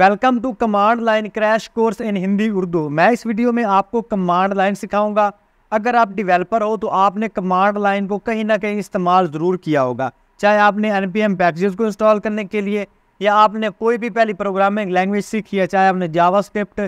welcome to command line crash course in Hindi Urdu मैं इस video में आपको कमांड लाइन सिखाऊंगा अगर आप डिवेलपर हो तो आपने कमांड लाइन को कहीं ना कहीं इस्तेमाल ज़रूर किया होगा चाहे आपने एन पी एम पैकेजेस को इंस्टॉल करने के लिए या आपने कोई भी पहली प्रोग्रामिंग लैंग्वेज सीखी है चाहे आपने जावा स्क्रिप्ट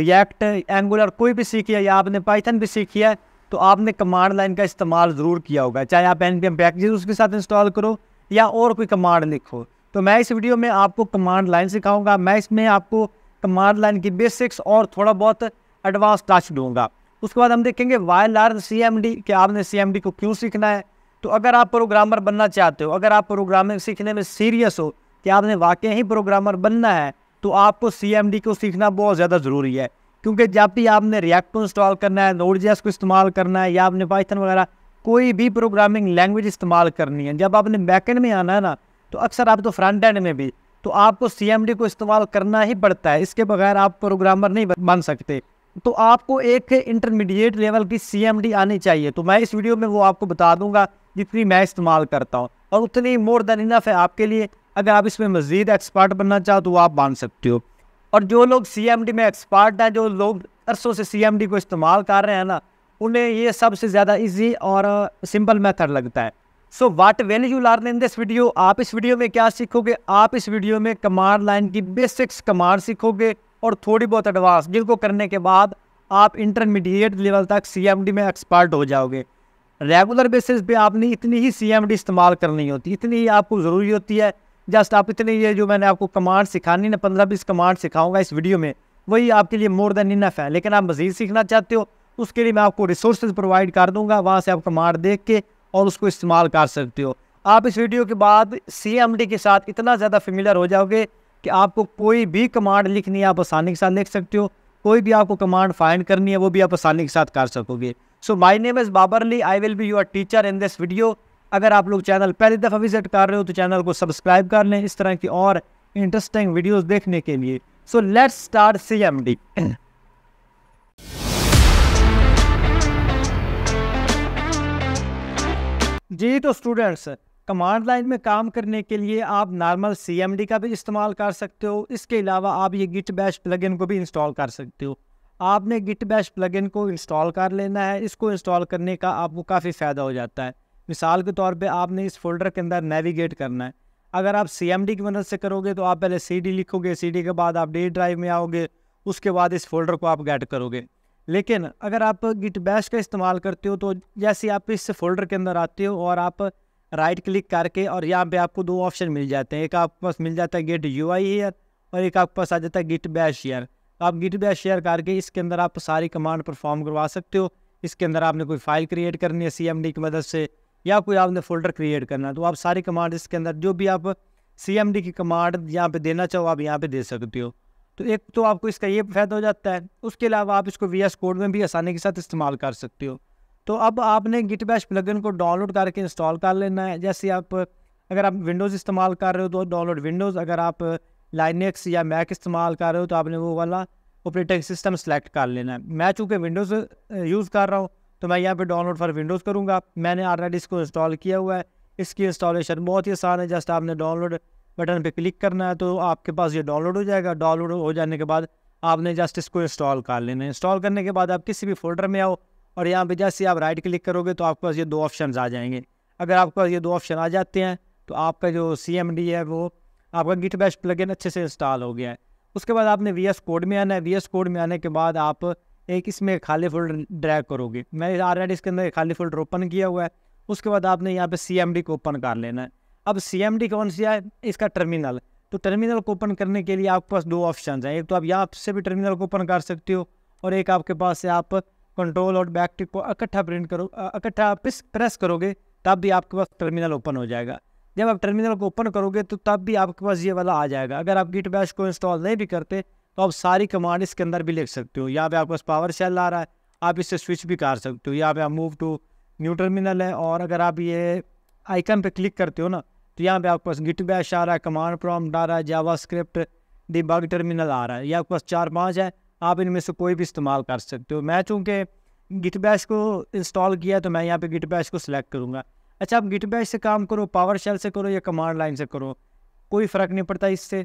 रिएक्ट एंगुलर कोई भी सीखी है या आपने पाइथन भी सीखी है तो आपने कमांड लाइन का इस्तेमाल ज़रूर किया होगा चाहे आप एन पी एम पैकेजेस उसके साथ इंस्टॉल करो या और कोई कमांड लिखो तो मैं इस वीडियो में आपको कमांड लाइन सिखाऊंगा मैं इसमें आपको कमांड लाइन की बेसिक्स और थोड़ा बहुत एडवांस टच दूंगा उसके बाद हम देखेंगे वाइल आर सी एम डी कि आपने सी एम डी को क्यों सीखना है तो अगर आप प्रोग्रामर बनना चाहते हो अगर आप प्रोग्रामिंग सीखने में सीरियस हो कि आपने वाकई ही प्रोग्रामर बनना है तो आपको सी एम डी को सीखना बहुत ज़्यादा ज़रूरी है क्योंकि जब भी आपने रिएक्ट को इंस्टॉल करना है नोट जेस को इस्तेमाल करना है या आपने पाइथन वगैरह कोई भी प्रोग्रामिंग लैंग्वेज इस्तेमाल करनी है जब आपने बैकेंड में आना है ना तो अक्सर आप तो फ्रंट एंड में भी तो आपको सी को इस्तेमाल करना ही पड़ता है इसके बगैर आप प्रोग्रामर नहीं बन सकते तो आपको एक इंटरमीडिएट लेवल की सी आनी चाहिए तो मैं इस वीडियो में वो आपको बता दूंगा जितनी मैं इस्तेमाल करता हूँ और उतनी मोर देन इनफ है आपके लिए अगर आप इसमें मज़ीद एक्सपर्ट बनना चाहो तो आप बन सकते हो और जो लोग सी में एक्सपर्ट हैं जो लोग अरसों से सी को इस्तेमाल कर रहे हैं ना उन्हें ये सबसे ज़्यादा ईजी और सिंपल मेथड लगता है so what will you learn in this video आप इस वीडियो में क्या सीखोगे आप इस वीडियो में कमांड लाइन की बेसिक्स कमांड सीखोगे और थोड़ी बहुत एडवांस जिनको करने के बाद आप इंटरमीडिएट लेवल तक सी में एक्सपर्ट हो जाओगे रेगुलर बेसिस पे आपने इतनी ही सी इस्तेमाल करनी होती है इतनी ही आपको ज़रूरी होती है जस्ट आप इतनी ये जो मैंने आपको कमांड सिखानी ना पंद्रह बीस कमांड सिखाऊंगा इस वीडियो में वही आपके लिए मोर देन इनफ है लेकिन आप मज़ीद सीखना चाहते हो उसके लिए मैं आपको रिसोर्सेज प्रोवाइड कर दूंगा वहाँ से आप कमांड देख के और उसको इस्तेमाल कर सकते हो आप इस वीडियो के बाद सी के साथ इतना ज़्यादा फेमिलर हो जाओगे कि आपको कोई भी कमांड लिखनी है आप आसानी के साथ लिख सकते हो कोई भी आपको कमांड फाइंड करनी है वो भी आप आसानी के साथ कर सकोगे सो माई नेम इज़ बाबरली I will be your teacher in this video अगर आप लोग चैनल पहली दफ़ा विजिट कर रहे हो तो चैनल को सब्सक्राइब कर लें इस तरह की और इंटरेस्टिंग वीडियोस देखने के लिए सो लेट्स स्टार्ट सी जी तो स्टूडेंट्स कमांड लाइन में काम करने के लिए आप नॉर्मल सी का भी इस्तेमाल कर सकते हो इसके अलावा आप ये गिट बैश प्लगइन को भी इंस्टॉल कर सकते हो आपने गिट बैश प्लगइन को इंस्टॉल कर लेना है इसको इंस्टॉल करने का आपको काफ़ी फ़ायदा हो जाता है मिसाल के तौर पे आपने इस फोल्डर के अंदर नेविगेट करना है अगर आप सी की मदद से करोगे तो आप पहले सी लिखोगे सी के बाद आप डी ड्राइव में आओगे उसके बाद इस फोल्डर को आप गेट करोगे लेकिन अगर आप गिट बैश का इस्तेमाल करते हो तो जैसे आप इस फोल्डर के अंदर आते हो और आप राइट क्लिक करके और यहाँ पे आपको दो ऑप्शन मिल जाते हैं एक आपके पास मिल जाता है गिट यू आई ईयर और एक आपके पास आ जाता है गिट बैश शेयर आप गिट बैश शेयर करके इसके अंदर आप सारी कमांड परफॉर्म करवा सकते हो इसके अंदर आपने कोई फाइल क्रिएट करनी है सी एम डी की मदद से या कोई आपने फोल्डर क्रिएट करना है तो आप सारी कमांड इसके अंदर जो भी आप सी एम डी की कमांड यहाँ पर देना चाहो आप यहाँ पर दे सकते हो तो एक तो आपको इसका ये फ़ायदा हो जाता है उसके अलावा आप इसको वी एस कोड में भी आसानी के साथ इस्तेमाल कर सकते हो तो अब आपने गिट बैश प्लगन को डाउनलोड करके इंस्टॉल कर लेना है जैसे आप अगर आप विंडोज़ इस्तेमाल कर रहे हो तो डाउनलोड विंडोज़ अगर आप लाइनक्स या मैक इस्तेमाल कर रहे हो तो आपने वो वाला ऑपरेटिंग सिस्टम सेलेक्ट कर लेना है मैं चूँकि विंडोज़ यूज़ कर रहा हूँ तो मैं यहाँ पर डाउनलोड फॉर विंडोज़ करूँगा मैंने ऑलरेडी इसको इंस्टॉल किया हुआ है इसकी इंस्टॉलेशन बहुत ही आसान है जस्ट आपने डाउनलोड बटन पे क्लिक करना है तो आपके पास ये डाउनलोड हो जाएगा डाउनलोड हो जाने के बाद आपने जस्ट इसको इंस्टॉल कर लेना है इंस्टॉल करने के बाद आप किसी भी फोल्डर में आओ और यहाँ पे जैसे आप राइट क्लिक करोगे तो आपके पास ये दो ऑप्शन आ जाएंगे अगर आपके पास ये दो ऑप्शन आ जाते हैं तो आपका जो सी है वो आपका गिट बैश प्लगइन अच्छे से इंस्टॉल हो गया है उसके बाद आपने वी कोड में आना है वी कोड में आने के बाद आप एक इसमें खाली फोल्डर ड्रैग करोगे मैंने ऑलरेडी इसके अंदर खाली फोल्डर ओपन किया हुआ है उसके बाद आपने यहाँ पे सी को ओपन कर लेना है अब सी कौन सी है इसका टर्मिनल तो टर्मिनल को ओपन करने के लिए आपके पास दो ऑप्शन हैं एक तो आप यहाँ से भी टर्मिनल को ओपन कर सकते हो और एक आपके पास से आप कंट्रोल और बैक टिक को इकट्ठा प्रिंट करो इकट्ठा प्रेस करोगे तब भी आपके पास टर्मिनल ओपन हो जाएगा जब आप टर्मिनल को ओपन करोगे तो तब भी आपके पास ये वाला आ जाएगा अगर आप गिट बैश को इंस्टॉल नहीं भी करते तो आप सारी कमांड इसके अंदर भी लिख सकते हो यहाँ पे आपके पास पावर सेल आ रहा है आप इससे स्विच भी कर सकते हो यहाँ पे आप मूव टू न्यू टर्मिनल है और अगर आप ये आइकन पे क्लिक करते हो ना तो यहाँ पे आपके पास गिट बैश आ रहा है कमांड प्रॉम्प्ट आ रहा है जावा स्क्रिप्ट डिबग टर्मिनल आ रहा है ये आपके पास चार पाँच है आप इनमें से कोई भी इस्तेमाल कर सकते हो मैं चूँकि गिट बैश को इंस्टॉल किया तो मैं यहाँ पे गिट बैश को सिलेक्ट करूँगा अच्छा आप गिट बैश से काम करो पावर शेल से करो या कमांड लाइन से करो कोई फ़र्क नहीं पड़ता इससे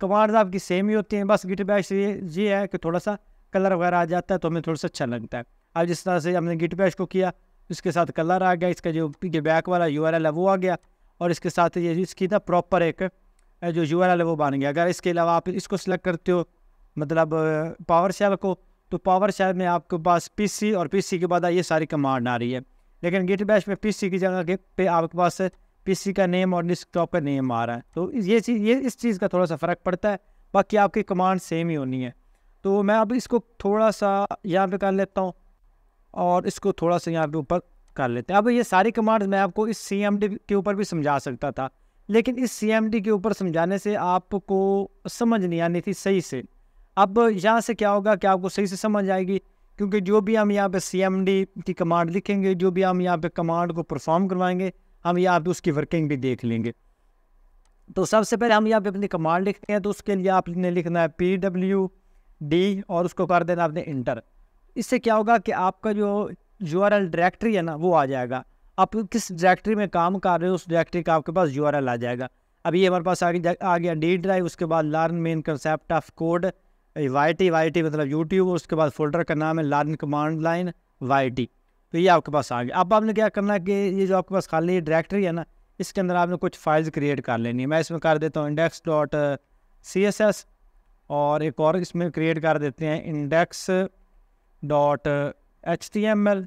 कमांड आपकी सेम ही होती हैं बस गिट बैश ये ये है कि थोड़ा सा कलर वगैरह आ जाता है तो हमें थोड़ा सा अच्छा लगता है अब जिस तरह से हमने गिट बैश को किया उसके साथ कलर आ गया इसका जो बैक वाला यू है वो आ गया और इसके साथ ये इसकी ना प्रॉपर एक जो यू है वो बन गया अगर इसके अलावा आप इसको सिलेक्ट करते हो मतलब पावर शेल को तो पावर शेल में आपके पास पीसी और पीसी के बाद ये सारी कमांड आ रही है लेकिन गेट बैश में पीसी की जगह के पे आपके पास पीसी का नेम और डिस्कटॉप का नेम आ रहा है तो ये चीज़ ये इस चीज़ का थोड़ा सा फ़र्क पड़ता है बाकी आपकी कमांड सेम ही होनी है तो मैं अब इसको थोड़ा सा यहाँ पे कर लेता हूँ और इसको थोड़ा सा यहाँ पे ऊपर कर लेते हैं अब ये सारी कमांड्स मैं आपको इस सी के ऊपर भी समझा सकता था लेकिन इस सी के ऊपर समझाने से आपको समझ नहीं आनी थी सही से अब यहाँ से क्या होगा कि आपको सही से समझ आएगी क्योंकि जो भी हम यहाँ पे सी की कमांड लिखेंगे जो भी हम यहाँ पे कमांड को परफॉर्म करवाएंगे हम यहाँ पे उसकी वर्किंग भी देख लेंगे तो सबसे पहले हम यहाँ पे अपनी कमांड लिखते हैं तो उसके लिए आपने लिखना है पी डब्ल्यू डी और उसको कर देना आपने इंटर इससे क्या होगा कि आपका जो यू डायरेक्टरी है ना वो आ जाएगा आप किस डायरेक्टरी में काम कर रहे हो उस डायरेक्टरी का आपके पास यू आ जाएगा अभी हमारे पास आ गया आ गया डी ड्राइव उसके बाद learn main concept of code Y T Y T मतलब यूट्यूब उसके बाद फोल्डर का नाम है learn command line Y T तो ये आपके पास आ गया अब आपने क्या करना है कि ये जो आपके पास खाली डायरेक्टरी है ना इसके अंदर आपने कुछ फाइल्स क्रिएट कर लेनी है मैं इसमें कर देता हूँ index dot C S S और एक और इसमें क्रिएट कर देते हैं index dot H T M L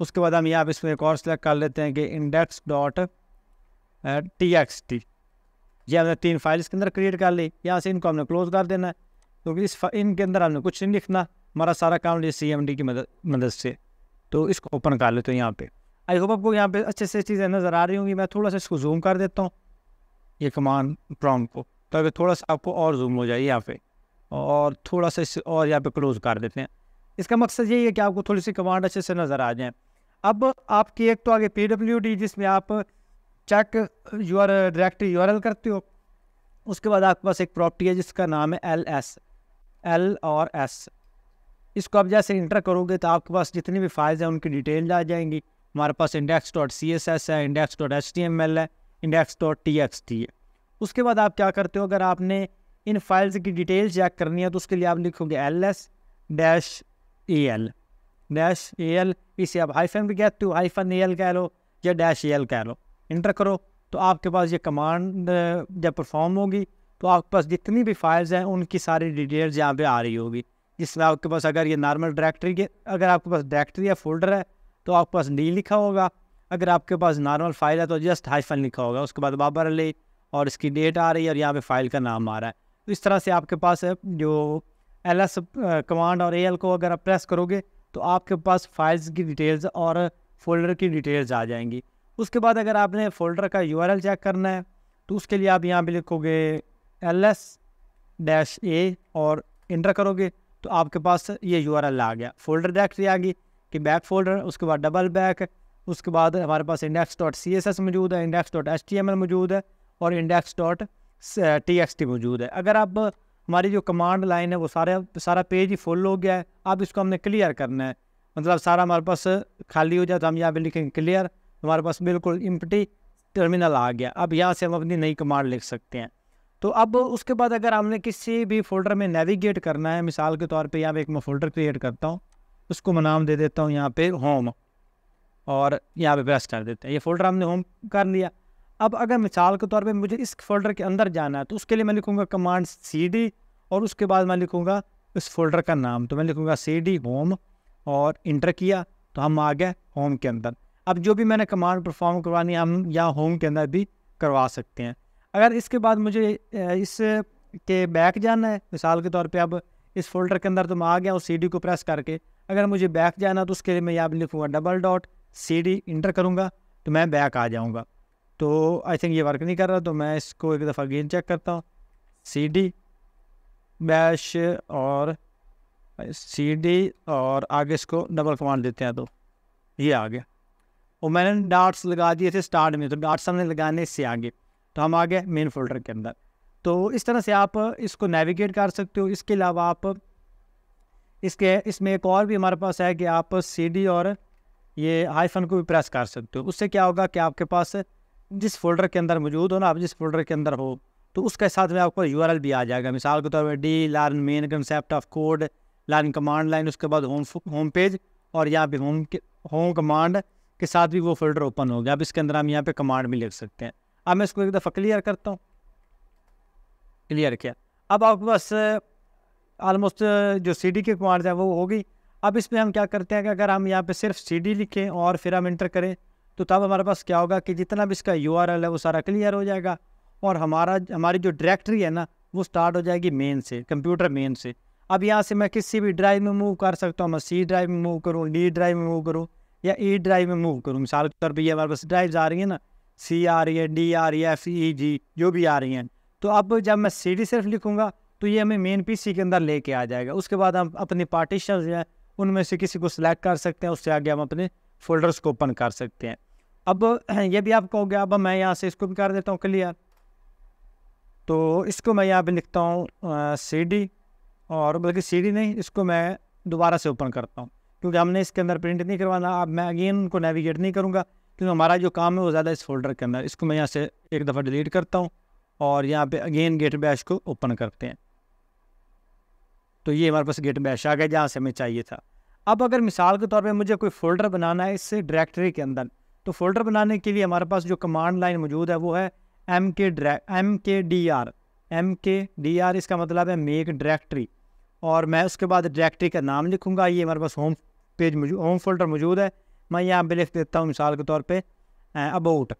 उसके बाद हम यहाँ पर इसमें एक और सिलेक्ट कर लेते हैं कि index dot T X T ये हमने तीन फाइल इसके अंदर क्रिएट कर ली यहाँ से इनको हमने क्लोज कर देना है क्योंकि तो इस इनके अंदर हमने कुछ नहीं लिखना हमारा सारा काम ये सी एम डी की मदद मदद से तो इसको ओपन कर लेते हैं यहाँ पे आई होप आपको यहाँ पे अच्छे से चीज़ें नज़र आ रही होंगी मैं थोड़ा सा इसको जूम कर देता हूँ ये कमान प्रॉम को ताकि तो थोड़ा सा आपको और जूम हो जाए यहाँ पे और थोड़ा सा इस और यहाँ पे क्लोज कर देते हैं इसका मकसद यही है कि आपको थोड़ी सी कमांड अच्छे से नज़र आ जाए अब आपकी एक तो आगे पी डब्ल्यू डी जिसमें आप चेक यूर डायरेक्ट यू करते हो उसके बाद आपके पास एक प्रॉपर्टी है जिसका नाम है एल एस एल और एस इसको आप जैसे इंटर करोगे तो आपके पास जितनी भी फाइल्स हैं उनकी डिटेल आ जाएंगी हमारे पास index dot C S S है index dot H T M L है index dot T X T है उसके बाद आप क्या करते हो अगर आपने इन फाइल्स की डिटेल चेक करनी है तो उसके लिए आप लिखोगे L S dash A L dash A L इसे आप हाइफन भी कहते हो हाइफन ए एल कह लो या डैश ए एल कह लो इंटर करो तो आपके पास ये कमांड जब परफॉर्म होगी तो आपके पास जितनी भी फाइल्स हैं उनकी सारी डिटेल्स यहाँ पे आ रही होगी जिसमें आपके पास अगर ये नॉर्मल डायरेक्टरी के अगर आपके पास डायरेक्टरी या फोल्डर है तो आपके पास डी लिखा होगा अगर आपके पास नॉर्मल फाइल है तो जस्ट हाइफन लिखा होगा उसके बाद बाबर अली और इसकी डेट आ रही है और यहाँ पे फाइल का नाम आ रहा है तो इस तरह से आपके पास जो एल एस कमांड और ए एल को अगर आप प्रेस करोगे तो आपके पास फाइल्स की डिटेल्स और फोल्डर की डिटेल्स आ जाएंगी उसके बाद अगर आपने फोल्डर का यू चेक करना है तो उसके लिए आप यहाँ पर लिखोगे एल एस डैश ए और इंटर करोगे तो आपके पास ये यू आ गया फोल्डर डायरेक्टरी आ गई कि बैक फोल्डर उसके बाद डबल बैक उसके बाद हमारे पास index dot C S S मौजूद है index dot H T M L मौजूद है और index dot T X T मौजूद है अगर आप हमारी जो कमांड लाइन है वो सारे सारा पेज ही फुल हो गया है अब इसको हमने क्लियर करना है मतलब सारा हमारे पास खाली हो जाए तो हम यहाँ पर लिखेंगे क्लियर हमारे पास बिल्कुल इम्पटी टर्मिनल आ गया अब यहाँ से हम अपनी नई कमांड लिख सकते हैं तो अब उसके बाद अगर हमने किसी भी फोल्डर में नेविगेट करना है मिसाल के तौर पे यहाँ पे एक मैं फोल्डर क्रिएट करता हूँ उसको मैं नाम दे देता हूँ यहाँ पे होम और यहाँ पे प्रेस कर देते हैं ये फोल्डर हमने होम कर लिया अब अगर मिसाल के तौर पे मुझे इस फोल्डर के अंदर जाना है तो उसके लिए मैं लिखूँगा कमांड सी डी और उसके बाद मैं लिखूँगा इस फोल्डर का नाम तो मैं लिखूँगा सी डी होम और इंटर किया तो हम आ गए होम के अंदर अब जो भी मैंने कमांड परफॉर्म करवानी है हम या होम के अंदर भी करवा सकते हैं अगर इसके बाद मुझे इस के बैक जाना है मिसाल के तौर पे अब इस फोल्डर के अंदर तो मैं आ गया और सी को प्रेस करके अगर मुझे बैक जाना तो उसके लिए मैं यहाँ पर लिखूँगा डबल डॉट सी इंटर करूँगा तो मैं बैक आ जाऊँगा तो आई थिंक ये वर्क नहीं कर रहा तो मैं इसको एक दफ़ा अगेन चेक करता हूँ सी डी बैश और सी डी और आगे इसको डबल कमांड देते हैं तो ये आ गया और मैंने डाट्स लगा दिए थे स्टार्ट में तो डाट्स हमने लगाने से आगे तो हम आ गए मेन फोल्डर के अंदर तो इस तरह से आप इसको नेविगेट कर सकते हो इसके अलावा आप इसके इसमें एक और भी हमारे पास है कि आप सी डी और ये हाइफन को भी प्रेस कर सकते हो उससे क्या होगा कि आपके पास जिस फोल्डर के अंदर मौजूद हो ना आप जिस फोल्डर के अंदर हो तो उसके साथ में आपको यू भी आ जाएगा मिसाल के तौर पर D learn main concept of code learn command line उसके बाद होम होम पेज और यहाँ पे होम होम कमांड के साथ भी वो फोल्डर ओपन हो गया अब इसके अंदर हम यहाँ पे कमांड भी लिख सकते हैं अब मैं इसको एक दफ़ा क्लियर करता हूँ क्लियर किया अब आपके पास आलमोस्ट जो सी डी के कमांड है वो हो गई अब इसमें हम क्या करते हैं कि अगर हम यहाँ पे सिर्फ सी डी लिखें और फिर हम इंटर करें तो तब हमारे पास क्या होगा कि जितना भी इसका यू है वो सारा क्लियर हो जाएगा और हमारा हमारी जो डायरेक्टरी है ना वो स्टार्ट हो जाएगी मेन से कंप्यूटर मेन से अब यहाँ से मैं किसी भी ड्राइव में मूव कर सकता हूँ मैं सी ड्राइव में मूव करूँ डी ड्राइव में मूव करूँ या ई e ड्राइव में मूव करूँ मिसाल के तौर पर ये हमारे पास ड्राइव्स आ रही है ना सी आ रही है डी आ रही है एफ ई जी जो भी आ रही हैं तो अब जब मैं सी डी सिर्फ लिखूँगा तो ये हमें मेन सी के अंदर लेके आ जाएगा उसके बाद हम अपने पार्टीशन हैं उनमें से किसी को सिलेक्ट कर सकते हैं उससे आगे हम अपने फोल्डर्स को ओपन कर सकते हैं अब ये भी आप कहोगे अब मैं यहाँ से इसको भी कर देता हूँ क्लियर तो इसको मैं यहाँ पे लिखता हूँ सी डी और बल्कि सी डी नहीं इसको मैं दोबारा से ओपन करता हूँ क्योंकि हमने इसके अंदर प्रिंट नहीं करवाना अब मैं अगेन उनको नेविगेट नहीं करूँगा क्योंकि हमारा जो काम है वो ज़्यादा इस फोल्डर के अंदर इसको मैं यहाँ से एक दफ़ा डिलीट करता हूँ और यहाँ पे अगेन गेट बैश को ओपन करते हैं तो ये हमारे पास गेट बैश आ गया जहाँ से हमें चाहिए था अब अगर मिसाल के तौर पे मुझे कोई फ़ोल्डर बनाना है इस डायरेक्टरी के अंदर तो फ़ोल्डर बनाने के लिए हमारे पास जो कमांड लाइन मौजूद है वो है M K M K D R M K D R इसका मतलब है मेक डायरेक्टरी और मैं उसके बाद डायरेक्टरी का नाम लिखूँगा ये हमारे पास होम पेज होम फोल्डर मौजूद है मैं यहाँ पर लिख देता हूँ मिसाल के तौर पर अबाउट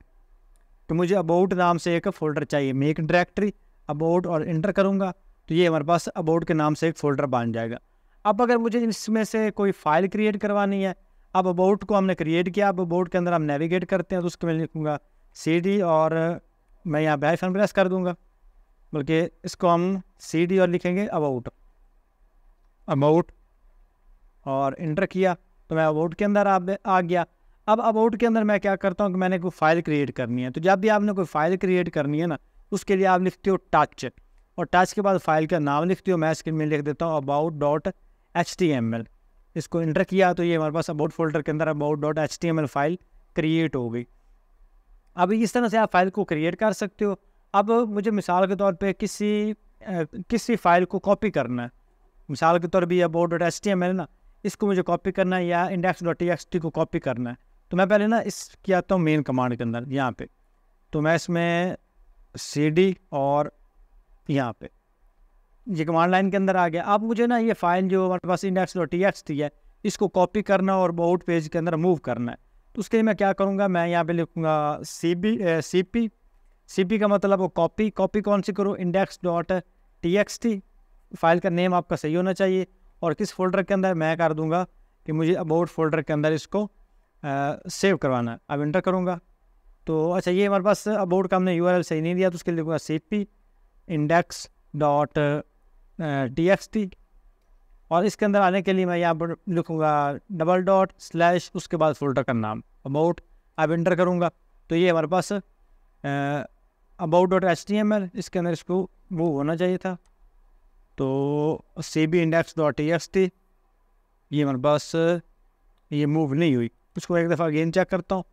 तो मुझे अबाउट नाम से एक फ़ोल्डर चाहिए मेक डायरेक्टरी अबाउट और इंटर करूँगा तो ये हमारे पास अबाउट के नाम से एक फ़ोल्डर बन जाएगा अब अगर मुझे इसमें से कोई फाइल क्रिएट करवानी है अब अबाउट को हमने क्रिएट किया अब अबाउट के अंदर हम नेविगेट करते हैं तो उसके मैं लिखूँगा सी और मैं यहाँ बैश प्रेस कर दूँगा बल्कि इसको हम सी और लिखेंगे अबाउट अबाउट और इंटर किया तो मैं अबाउट के अंदर आ, आ गया अब अबाउट के अंदर मैं क्या करता हूँ कि मैंने कोई फाइल क्रिएट करनी है तो जब भी आपने कोई फाइल क्रिएट करनी है ना उसके लिए आप लिखते हो टच और टच के बाद फाइल का नाम लिखते हो मैं स्क्रीन में लिख देता हूँ about dot H T M L इसको इंटर किया तो ये हमारे पास अबाउट फोल्डर के अंदर about dot H T M L file create हो गई अब इस तरह से आप फाइल को क्रिएट कर सकते हो अब मुझे मिसाल के तौर पे किसी किसी फाइल को कॉपी करना है मिसाल के तौर पर यह about dot H T M L ना इसको मुझे कॉपी करना है या इंडेक्स डॉट एक्स टी को कॉपी करना है तो मैं पहले ना इस किया आता मेन कमांड के अंदर यहाँ पे तो मैं इसमें सी डी और यहाँ पे ये कमांड लाइन के अंदर आ गया अब मुझे ना ये फाइल जो हमारे पास इंडेक्स डॉट टी एक्स थी है इसको कॉपी करना और बोर्ड पेज के अंदर मूव करना है तो उसके लिए मैं क्या करूँगा मैं यहाँ पे लिखूँगा C B C P C P का मतलब वो कॉपी कॉपी कौन सी करूँ इंडेक्स डॉट टी एक्स थी फाइल का नेम आपका सही होना चाहिए और किस फोल्डर के अंदर मैं कर दूँगा कि मुझे अबाउट फोल्डर के अंदर इसको आ, सेव करवाना है अब इंटर करूँगा तो अच्छा ये हमारे पास अबाउट का हमने यू सही नहीं दिया तो उसके लिए लिखूँगा C P index dot D X T और इसके अंदर आने के लिए मैं यहाँ पर लिखूँगा डबल डॉट स्लैश उसके बाद फोल्डर का नाम अबाउट अब इंटर करूँगा तो ये हमारे पास about dot H T M L इसके अंदर इसको वो होना चाहिए था तो C B index dot E X T ये हमारे पास ये मूव नहीं हुई उसको एक दफ़ा अगेन चेक करता हूँ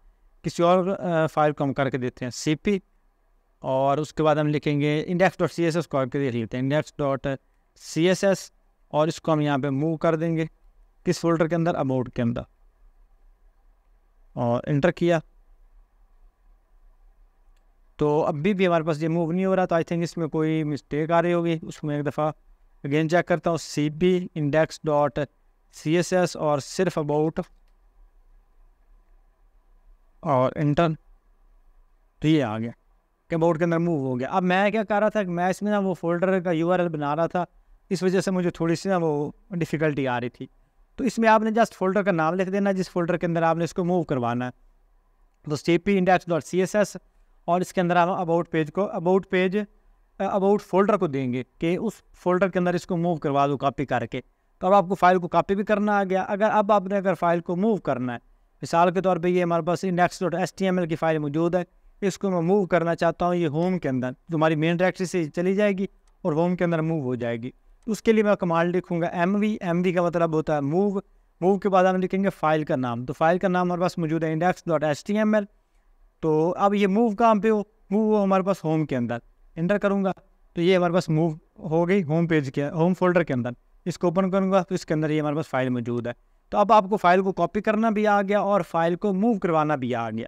किसी और फाइल को हम करके देते हैं सी पी और उसके बाद हम लिखेंगे index dot C S S को करके देख लेते हैं index dot C S S और इसको हम यहाँ पे मूव कर देंगे किस फोल्डर के अंदर अबाउट के अंदर और इंटर किया तो अभी भी हमारे पास ये मूव नहीं हो रहा तो आई थिंक इसमें कोई मिस्टेक आ रही होगी उसमें एक दफ़ा अगेन चेक करता हूँ C P index dot C S S और सिर्फ अबाउट और इंटर तो ये आ गया कि अबाउट के अंदर मूव हो गया अब मैं क्या कर रहा था मैं इसमें ना वो फोल्डर का यू बना रहा था इस वजह से मुझे थोड़ी सी ना वो डिफ़िकल्टी आ रही थी तो इसमें आपने जस्ट फोल्डर का नाम लिख देना जिस फोल्डर के अंदर आपने इसको मूव करवाना है तो C P index dot C S S और इसके अंदर आप अबाउट पेज को अबाउट पेज अबाउट फोल्डर को देंगे कि उस फोल्डर के अंदर इसको मूव करवा दो कॉपी करके तो अब आपको फाइल को कॉपी भी करना आ गया अगर अब आपने अगर फाइल को मूव करना है मिसाल के तौर पे ये हमारे पास index dot S T M L की फ़ाइल मौजूद है इसको मैं मूव करना चाहता हूँ ये होम के अंदर जो हमारी मेन डायरेक्टरी से चली जाएगी और होम के अंदर मूव हो जाएगी उसके लिए मैं कमांड लिखूंगा एम वी एम वी का मतलब होता है मूव मूव के बाद हम लिखेंगे फाइल का नाम तो फाइल का नाम हमारे पास मौजूद है index dot H T M L तो अब ये मूव कहाँ पे हो मूव हो हमारे पास होम के अंदर इंटर करूँगा तो ये हमारे पास मूव हो गई होम पेज के होम फोल्डर के अंदर इसको ओपन करूँगा तो इसके अंदर ये हमारे पास फाइल मौजूद है तो अब आपको फाइल को कॉपी करना भी आ गया और फाइल को मूव करवाना भी आ गया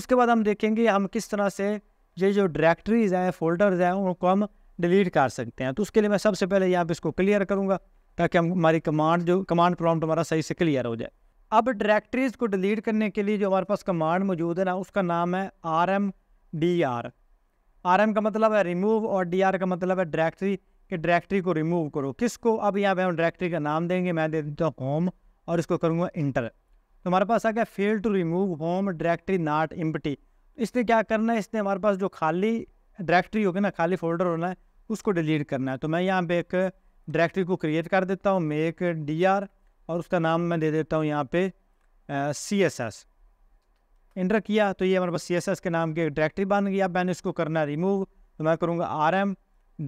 उसके बाद हम देखेंगे हम किस तरह से ये जो डायरेक्टरीज़ हैं फोल्डर्स हैं उनको हम डिलीट कर सकते हैं तो उसके लिए मैं सबसे पहले यहाँ पे इसको क्लियर करूँगा ताकि हम हमारी कमांड जो कमांड प्रॉम्प्ट हमारा सही से क्लियर हो जाए अब डायरेक्टरीज को डिलीट करने के लिए जो हमारे पास कमांड मौजूद है ना उसका नाम है R M D R R M का मतलब है रिमूव और डी आर का मतलब है डायरेक्टरी कि डायरेक्टरी को रिमूव करो किसको अब यहाँ पे हम डायरेक्टरी का नाम देंगे मैं दे देता हूँ होम और इसको करूँगा इंटर तो हमारे पास आ गया fail to remove home directory not empty इसने क्या करना है इसने हमारे पास जो खाली डायरेक्टरी होगी ना खाली फोल्डर होना है उसको डिलीट करना है तो मैं यहाँ पे एक डायरेक्टरी को क्रिएट कर देता हूँ मेक डी आर और उसका नाम मैं दे देता हूँ यहाँ पे सी एस एस इंटर किया तो ये हमारे पास सी एस एस के नाम की डायरेक्टरी बन गई अब मैंने इसको करना है रिमूव तो मैं करूँगा आर एम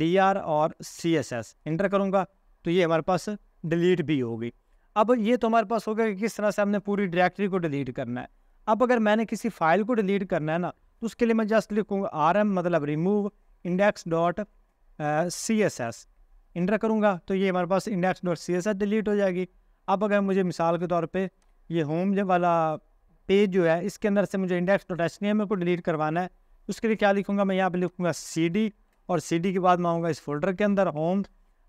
डी आर और सी एस एस इंटर करूँगा तो ये हमारे पास डिलीट भी होगी अब ये तो हमारे पास होगा कि किस तरह से हमने पूरी डायरेक्टरी को डिलीट करना है अब अगर मैंने किसी फाइल को डिलीट करना है ना तो उसके लिए मैं जस्ट लिखूँगा आर एम मतलब remove index dot C S S enter करूँगा तो ये हमारे पास index dot C S S delete हो जाएगी अब अगर मुझे मिसाल के तौर पे ये होम वाला पेज जो है इसके अंदर से मुझे इंडेक्स डॉट एच एम को डिलीट करवाना है उसके लिए क्या लिखूँगा मैं यहाँ पर लिखूँगा सी डी और सी डी के बाद मैं आऊँगा इस फोल्डर के अंदर होम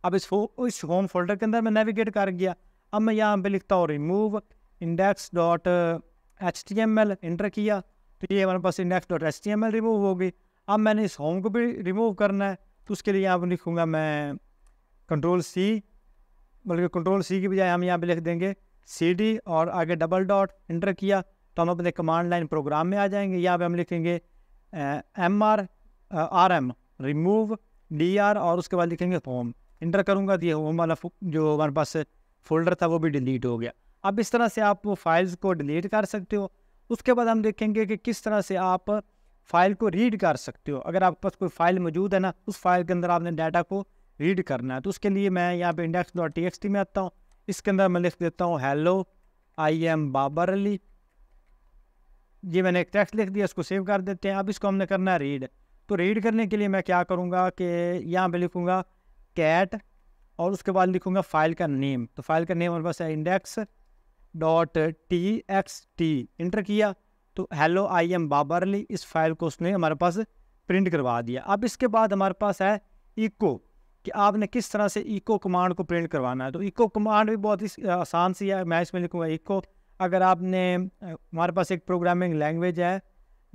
अब इस फो इस होम फोल्डर के अंदर मैं नेविगेट कर गया अब मैं यहाँ पर लिखता हूँ remove index dot H T M L enter किया तो ये हमारे पास index dot S T M L remove होगी अब मैंने इस होम को भी रिमूव करना है तो उसके लिए यहाँ पर लिखूँगा मैं कंट्रोल सी बल्कि कंट्रोल सी की बजाय हम यहाँ पे लिख देंगे सी डी और आगे डबल डॉट इंटर किया तो हम अपने कमांड लाइन प्रोग्राम में आ जाएंगे यहाँ पे हम लिखेंगे M R R M remove D R और उसके बाद लिखेंगे होम इंटर करूँगा तो ये होम वाला जो हमारे पास फोल्डर था वो भी डिलीट हो गया अब इस तरह से आप फाइल्स को डिलीट कर सकते हो उसके बाद हम देखेंगे कि किस तरह से आप फाइल को रीड कर सकते हो अगर आपके पास कोई फाइल मौजूद है ना उस फाइल के अंदर आपने डाटा को रीड करना है तो उसके लिए मैं यहाँ पे index dot T X T में आता हूँ इसके अंदर मैं लिख देता हूँ hello I am Babar Ali ये मैंने एक टेक्स्ट लिख दिया इसको सेव कर देते हैं अब इसको हमने करना है रीड तो रीड करने के लिए मैं क्या करूँगा कि यहाँ पर लिखूँगा कैट और उसके बाद लिखूँगा फाइल का नेम तो फाइल का नेम हमारे पास है index dot T X T enter किया तो hello I am Babar Ali इस फाइल को उसने हमारे पास प्रिंट करवा दिया अब इसके बाद हमारे पास है इको कि आपने किस तरह से इको कमांड को प्रिंट करवाना है तो इको कमांड भी बहुत ही आसान सी है मैं इसमें लिखूँगा इको अगर आपने हमारे पास एक प्रोग्रामिंग लैंग्वेज है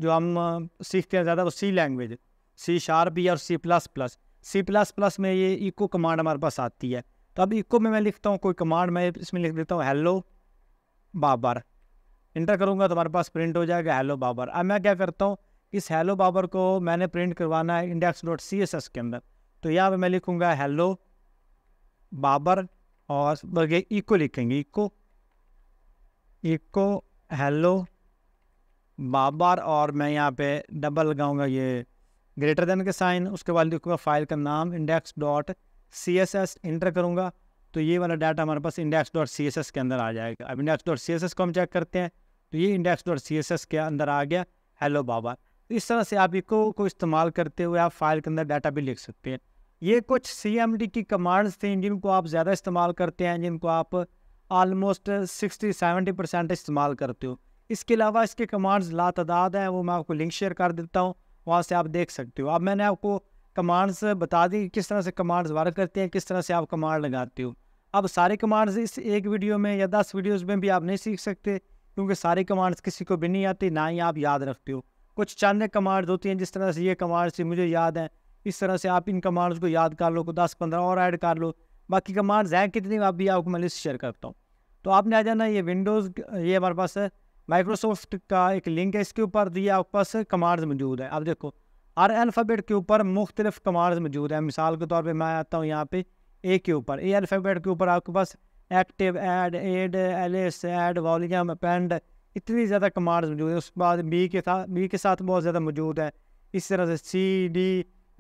जो हम सीखते हैं ज़्यादा वो सी लैंग्वेज सी शार्प या और C plus plus C plus plus में ये इको कमांड हमारे पास आती है तो अब इको में मैं लिखता हूँ कोई कमांड मैं इसमें लिख देता हूँ हेलो बाबर इंटर करूँगा तो हमारे पास प्रिंट हो जाएगा हेलो बाबर अब मैं क्या करता हूँ इस हेलो बाबर को मैंने प्रिंट करवाना है index dot C S S के अंदर तो यहाँ पर मैं लिखूँगा हेलो बाबर और बल्कि इको लिखेंगे इको इको हेलो बाबर और मैं यहाँ पे डबल लगाऊंगा ये ग्रेटर देन के साइन उसके बाद लिखूँगा फाइल का नाम index dot C S S enter करूँगा तो ये वाला डाटा हमारे पास index dot C S S के अंदर आ जाएगा अब index dot C S S को हम चेक करते हैं तो ये index dot C S S के अंदर आ गया हेलो बाबा तो इस तरह से आप इको को इस्तेमाल करते हुए आप फाइल के अंदर डाटा भी लिख सकते हैं ये कुछ सी एम डी की कमांड्स थी जिनको आप ज़्यादा इस्तेमाल करते हैं जिनको आप आलमोस्ट सिक्सटी सेवेंटी परसेंट इस्तेमाल करते हो इसके अलावा इसके कमांड्स ला तदाद हैं वो मैं आपको लिंक शेयर कर देता हूँ वहाँ से आप देख सकते हो अब मैंने आपको कमांड्स बता दी किस तरह से कमांड्स वर्क करते हैं किस तरह से आप कमांड लगाते हो अब सारे कमांड्स इस एक वीडियो में या दस वीडियोस में भी आप नहीं सीख सकते क्योंकि सारे कमांड्स किसी को भी नहीं आते ना ही आप याद रखते हो कुछ चंद कमांड्स होती हैं जिस तरह से ये कमांड्स मुझे याद हैं इस तरह से आप इन कमांड्स को याद कर लो को दस पंद्रह और ऐड कर लो बाकी कमांड्स हैं कितनी आप भी आपको मैं लिस्ट शेयर करता हूँ तो आपने आ जाना ये विंडोज़ ये हमारे पास माइक्रोसॉफ्ट का एक लिंक है इसके ऊपर दिया आपके पास कमांड्स मौजूद है आप देखो हर अल्फ़ाबेट के ऊपर मुख्तलिफ कमांड्स मौजूद हैं मिसाल के तौर पर मैं आता हूँ यहाँ पे ए के ऊपर ए अल्फ़ाबेट के ऊपर आपके पास active add add L S add volume पेंड इतनी ज़्यादा कमांड्स मौजूद हैं उसके बाद बी के साथ बी के साथ बहुत ज़्यादा मौजूद है इस तरह से सी डी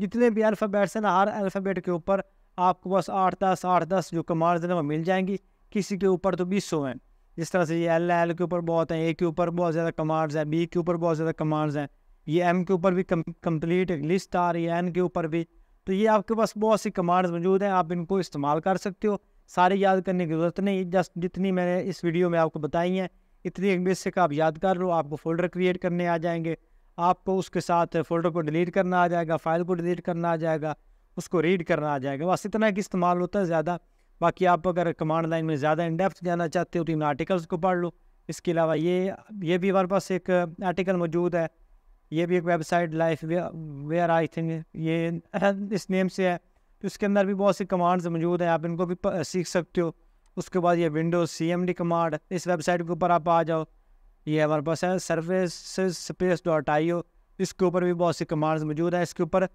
जितने भी अल्फ़ाबेट्स हैं ना हर अल्फ़ाबेट के ऊपर आपको बस आठ दस आठ दस जो कमांड्स हैं वो मिल जाएंगी किसी के ऊपर तो बीस सौ हैं जिस तरह से ये एल एल के ऊपर बहुत हैं ए के ऊपर बहुत ज़्यादा कमांड्स हैं बी के ऊपर बहुत ज़्यादा कमांड्स हैं ये एम के ऊपर भी कंप्लीट लिस्ट आ रही है एन के ऊपर भी तो ये आपके पास बहुत सी कमांड्स मौजूद हैं आप इनको इस्तेमाल कर सकते हो सारे याद करने की ज़रूरत नहीं जस्ट जितनी मैंने इस वीडियो में आपको बताई हैं इतनी एक बेसिक आप याद कर लो आपको फोल्डर क्रिएट करने आ जाएंगे आपको उसके साथ फोल्डर को डिलीट करना आ जाएगा फाइल को डिलीट करना आ जाएगा उसको रीड करना आ जाएगा बस इतना ही इस्तेमाल होता है ज़्यादा बाकी आप अगर कमांड लाइन में ज़्यादा इनडेप्थ जाना चाहते हो तो इन आर्टिकल्स को पढ़ लो इसके अलावा ये ये भी हमारे पास एक आर्टिकल मौजूद है ये भी एक website Lifewire I think ये इस नेम से है तो इसके अंदर भी बहुत सी कमांड्स मौजूद हैं आप इनको भी सीख सकते हो उसके बाद ये Windows C M D command इस वेबसाइट के ऊपर आप आ जाओ ये हमारे पास है service space dot I O इसके ऊपर भी बहुत सी कमांड्स मौजूद हैं इसके ऊपर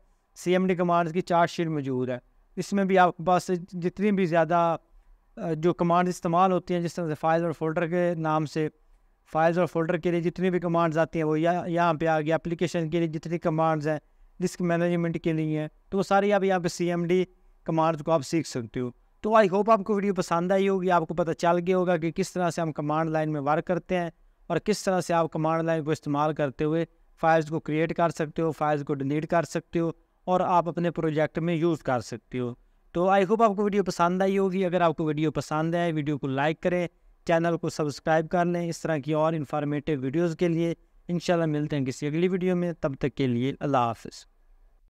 सी एम डी कमांड्स की चार्ज शीट मौजूद है इसमें भी आपके पास जितनी भी ज़्यादा जो कमांड इस्तेमाल होती हैं जिस तरह से फाइल और फोल्डर के नाम से फाइल्स और फोल्डर के लिए जितनी भी कमांड्स आती हैं वो या यहाँ पे आ गया एप्लीकेशन के लिए जितनी कमांड्स हैं डिस्क मैनेजमेंट के लिए हैं तो वो सारी आप यहाँ पे सी एम डी कमांड्स को आप सीख सकते हो तो आई होप आपको वीडियो पसंद आई होगी आपको पता चल गया होगा कि किस तरह से हम कमांड लाइन में वर्क करते हैं और किस तरह से आप कमांड लाइन को इस्तेमाल करते हुए फाइल्स को क्रिएट कर सकते हो फाइल्स को डिलीट कर सकते हो और आप अपने प्रोजेक्ट में यूज़ कर सकते हो तो आई होप आपको वीडियो पसंद आई होगी अगर आपको वीडियो पसंद आए वीडियो को लाइक करें चैनल को सब्सक्राइब कर लें इस तरह की और इन्फॉर्मेटिव वीडियोज़ के लिए इंशाल्लाह मिलते हैं किसी अगली वीडियो में तब तक के लिए अल्लाह हाफ